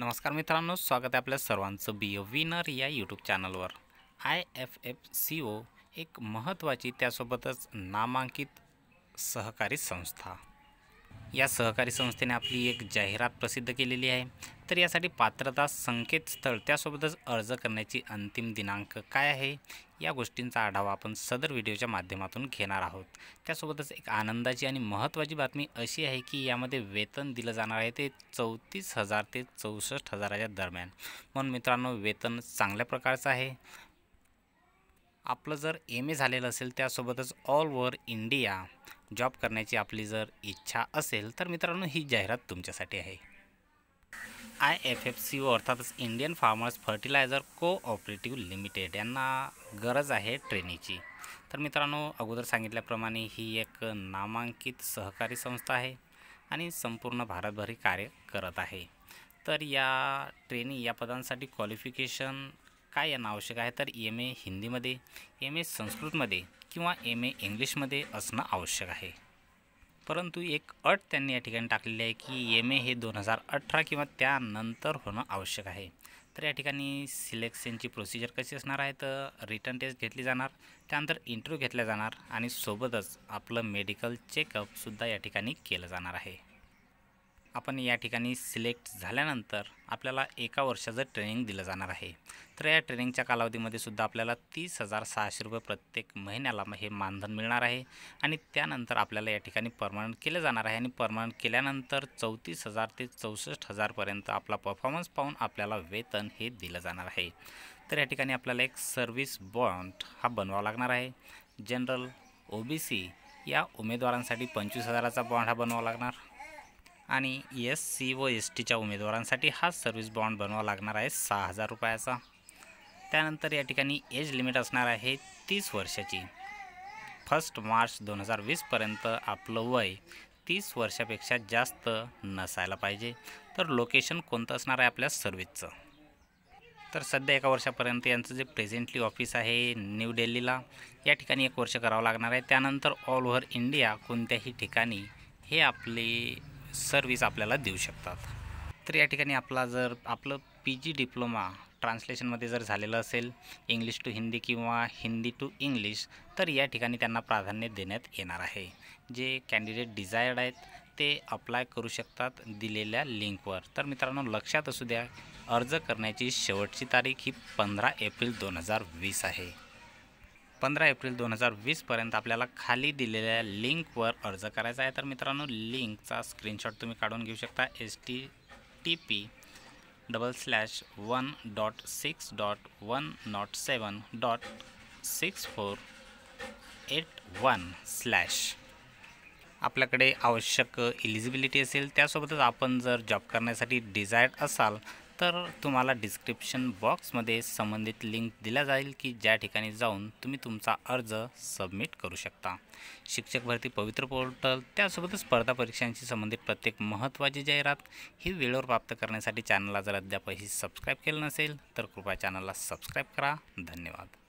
नमस्कार मित्रांनो स्वागत आहे आपल्या सर्वांचं बी अ विनर या यूट्यूब चॅनलवर I F F C O एक महत्त्वाची त्यासोबतच नामांकित सहकारी संस्था या सहकारी संस्थेने आपली एक जाहिरात प्रसिद्ध केलेली आहे तर यासाठी पात्रता संकेतस्थळ त्यासोबतच अर्ज करण्याची अंतिम दिनांक काय आहे या गोष्टींचा आढावा आपण सदर व्हिडिओच्या माध्यमातून घेणार आहोत त्यासोबतच एक आनंदाची आणि महत्त्वाची बातमी अशी आहे की यामध्ये वेतन दिलं जाणार आहे ते चौतीस हजार ते चौसष्ट हजाराच्या दरम्यान म्हणून मित्रांनो वेतन चांगल्या प्रकारचं आहे आपलं जर एम ए झालेलं असेल त्यासोबतच ऑल ओव्हर इंडिया जॉब करण्याची आपली जर इच्छा असेल तर मित्रांनो ही जाहिरात तुमच्यासाठी आहे I F F C O अर्थातच Indian Farmers Fertiliser Cooperative Limited यांना गरज आहे ट्रेनीची तर मित्रांनो अगोदर सांगितल्याप्रमाणे ही एक नामांकित सहकारी संस्था आहे आणि संपूर्ण भारतभरी कार्य करत आहे तर या ट्रेनी या पदांसाठी क्वालिफिकेशन काय यांना आवश्यक आहे तर एम ए हिंदीमध्ये एम ए संस्कृतमध्ये किंवा एम ए इंग्लिशमध्ये असणं आवश्यक आहे परंतु एक अट त्यांनी या ठिकाणी टाकलेली आहे की एम ए हे दोन हजार अठरा किंवा त्यानंतर होणं आवश्यक आहे तर या ठिकाणी सिलेक्शनची प्रोसिजर कशी असणार आहे तर रिटर्न टेस्ट घेतली जाणार त्यानंतर इंटरव्ह्यू घेतला जाणार आणि सोबतच आपलं मेडिकल चेकअपसुद्धा या ठिकाणी केलं जाणार आहे आपण या ठिकाणी सिलेक्ट झाल्यानंतर आपल्याला एका वर्षाचं ट्रेनिंग दिलं जाणार आहे तर या ट्रेनिंगच्या कालावधीमध्ये सुद्धा आपल्याला तीस हजार सहाशे रुपये प्रत्येक महिन्याला हे मानधन मिळणार आहे आणि त्यानंतर आपल्याला या ठिकाणी परमनंट केलं जाणार आहे आणि परमनंट केल्यानंतर चौतीस हजार ते चौसष्ट हजारपर्यंत आपला परफॉर्मन्स पाहून आपल्याला वेतन हे दिलं जाणार आहे तर या ठिकाणी आपल्याला एक सर्व्हिस बॉन्ड हा बनवावा लागणार आहे जनरल ओ बी सी या उमेदवारांसाठी पंचवीस हजाराचा बॉन्ड हा बनवावा लागणार आणि एस सी व एस टीच्या उमेदवारांसाठी हा सर्व्हिस बॉन्ड बनवा लागणार आहे सहा हजार रुपयाचा त्यानंतर या ठिकाणी एज लिमिट असणार आहे तीस वर्षाची फर्स्ट मार्च दोन हजार वीसपर्यंत आपलं वय तीस वर्षापेक्षा जास्त नसायला पाहिजे तर लोकेशन कोणतं असणार आहे आपल्या सर्व्हिसचं तर सध्या एका वर्षापर्यंत यांचं जे प्रेझेंटली ऑफिस आहे न्यू दिल्लीला या ठिकाणी एक वर्ष करावं लागणार आहे त्यानंतर ऑल ओव्हर इंडिया कोणत्याही ठिकाणी हे आपले सर्विस आपल्याला देऊ शकतात तर या ठिकाणी आपला जर आपलं पी जी डिप्लोमा ट्रान्सलेशनमध्ये जर झालेलं असेल इंग्लिश टू हिंदी किंवा हिंदी टू इंग्लिश तर या ठिकाणी त्यांना प्राधान्य देण्यात येणार आहे जे कॅन्डिडेट डिझायर्ड आहेत ते अप्लाय करू शकतात दिलेल्या लिंकवर तर मित्रांनो लक्षात असू द्या अर्ज करण्याची शेवटची तारीख ही पंधरा एप्रिल दोन हजार वीस आहे पंधरा एप्रिल दोन हजार वीसपर्यंत आपल्याला खाली दिलेल्या लिंकवर अर्ज करायचा आहे तर मित्रांनो लिंकचा स्क्रीनशॉट तुम्ही काढून घेऊ शकता S T T P double slash one dot six dot one naught seven dot six four eight one slash आपल्याकडे आवश्यक इलिजिबिलिटी असेल त्यासोबतच आपण जर जॉब करण्यासाठी डिझायर्ड असाल तर तुम्हाला डिस्क्रिप्शन बॉक्समध्ये संबंधित लिंक दिला जाईल की ज्या ठिकाणी जाऊन तुम्ही तुमचा अर्ज सबमिट करू शकता शिक्षक भरती पवित्र पोर्टल त्यासोबतच स्पर्धा परीक्षांशी संबंधित प्रत्येक महत्त्वाची जाहिरात ही वेळेवर प्राप्त करण्यासाठी चॅनलला जर अद्यापही सबस्क्राईब केलं नसेल तर कृपया चॅनलला सबस्क्राईब करा धन्यवाद